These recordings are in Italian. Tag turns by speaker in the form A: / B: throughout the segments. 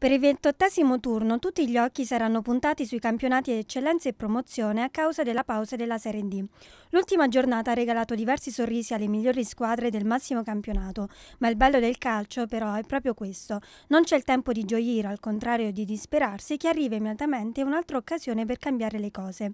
A: Per il ventottesimo turno tutti gli occhi saranno puntati sui campionati eccellenza e promozione a causa della pausa della Serie D. L'ultima giornata ha regalato diversi sorrisi alle migliori squadre del massimo campionato, ma il bello del calcio però è proprio questo. Non c'è il tempo di gioire, al contrario di disperarsi, che arriva immediatamente un'altra occasione per cambiare le cose.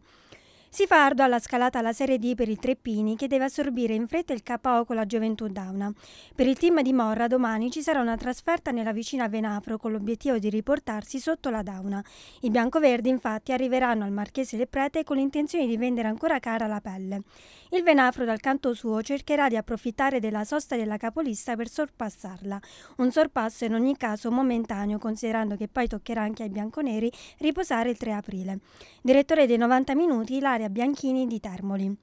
A: Si fa ardo alla scalata alla Serie D per il Treppini che deve assorbire in fretta il KO con la Gioventù Dauna. Per il team di Morra domani ci sarà una trasferta nella vicina Venafro con l'obiettivo di riportarsi sotto la Dauna. I biancoverdi infatti arriveranno al Marchese Le Prete con l'intenzione di vendere ancora cara la pelle. Il Venafro dal canto suo cercherà di approfittare della sosta della capolista per sorpassarla. Un sorpasso in ogni caso momentaneo considerando che poi toccherà anche ai bianconeri riposare il 3 aprile. Direttore dei 90 minuti, la Ilaria Bianchini di Termoli.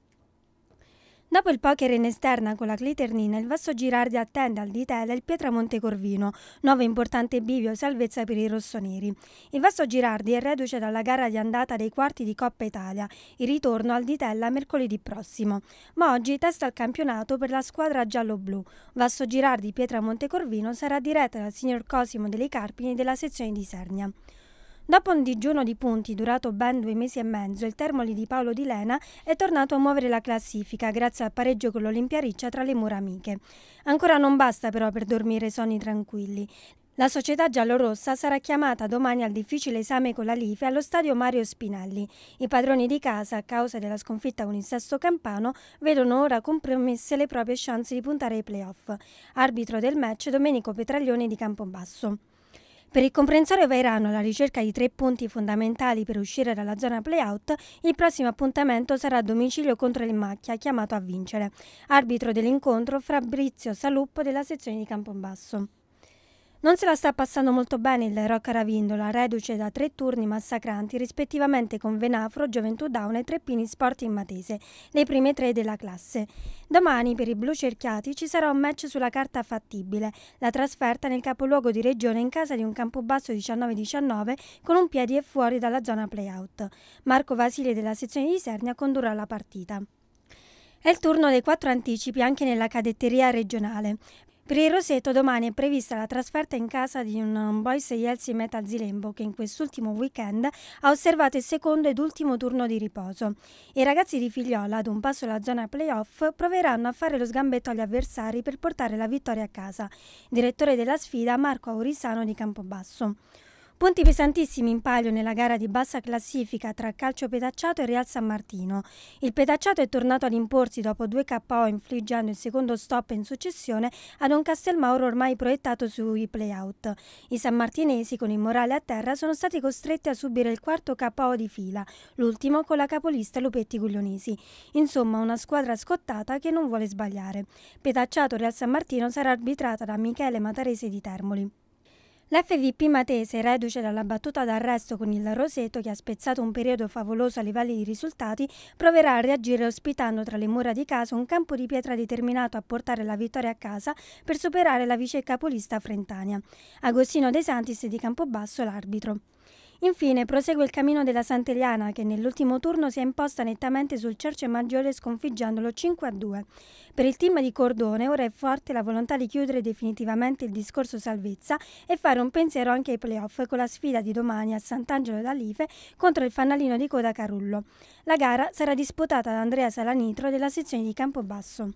A: Dopo il poker in esterna con la Cliternina, il Vasso Girardi attende al Ditela il Pietramonte Corvino, nuovo importante bivio salvezza per i rossoneri. Il Vasso Girardi è reduce dalla gara di andata dei quarti di Coppa Italia, il ritorno al Ditella mercoledì prossimo, ma oggi testa il campionato per la squadra giallo-blu. Vasso Girardi Pietramonte Corvino sarà diretta dal signor Cosimo delle Carpini della sezione di Sernia. Dopo un digiuno di punti durato ben due mesi e mezzo, il Termoli di Paolo Di Lena è tornato a muovere la classifica grazie al pareggio con l'Olimpia Riccia tra le mura amiche. Ancora non basta però per dormire sonni tranquilli. La società giallorossa sarà chiamata domani al difficile esame con la Life allo stadio Mario Spinelli. I padroni di casa, a causa della sconfitta con il Sesto Campano, vedono ora compromesse le proprie chance di puntare ai playoff. Arbitro del match Domenico Petraglioni di Campobasso. Per il comprensorio Vairano alla ricerca di tre punti fondamentali per uscire dalla zona playout, il prossimo appuntamento sarà a domicilio contro il Macchia, chiamato a vincere. Arbitro dell'incontro Fabrizio Saluppo della sezione di Campobasso. Non se la sta passando molto bene il Rocca Ravindola, reduce da tre turni massacranti rispettivamente con Venafro, Gioventù Down e Treppini Sporting Matese, le prime tre della classe. Domani per i blu cerchiati ci sarà un match sulla carta fattibile, la trasferta nel capoluogo di regione in casa di un Campobasso 19-19 con un piede fuori dalla zona playout. Marco Vasile della sezione di Sernia condurrà la partita. È il turno dei quattro anticipi anche nella cadetteria regionale. Per il Roseto domani è prevista la trasferta in casa di un um, Boys Yeltsin Metal Zilembo che in quest'ultimo weekend ha osservato il secondo ed ultimo turno di riposo. I ragazzi di Figliola, ad un passo alla zona playoff, proveranno a fare lo sgambetto agli avversari per portare la vittoria a casa. Direttore della sfida Marco Aurisano di Campobasso. Punti pesantissimi in palio nella gara di bassa classifica tra Calcio Petacciato e Real San Martino. Il Petacciato è tornato ad imporsi dopo due KO infliggendo il secondo stop in successione ad un Castelmauro ormai proiettato sui playout. I sammartinesi con il morale a terra sono stati costretti a subire il quarto KO di fila, l'ultimo con la capolista Lupetti Guglionesi. Insomma una squadra scottata che non vuole sbagliare. Petacciato Real San Martino sarà arbitrata da Michele Matarese di Termoli. L'FVP Matese, reduce dalla battuta d'arresto con il Roseto che ha spezzato un periodo favoloso a livelli di risultati, proverà a reagire ospitando tra le mura di casa un campo di pietra determinato a portare la vittoria a casa per superare la vice capolista Frentania. Agostino De Santis di Campobasso l'arbitro. Infine prosegue il cammino della Sant'Eliana che nell'ultimo turno si è imposta nettamente sul Cerce Maggiore sconfiggendolo 5 a 2. Per il team di Cordone ora è forte la volontà di chiudere definitivamente il discorso salvezza e fare un pensiero anche ai playoff con la sfida di domani a Sant'Angelo d'Alife contro il fannalino di coda Carullo. La gara sarà disputata da Andrea Salanitro della sezione di Campobasso.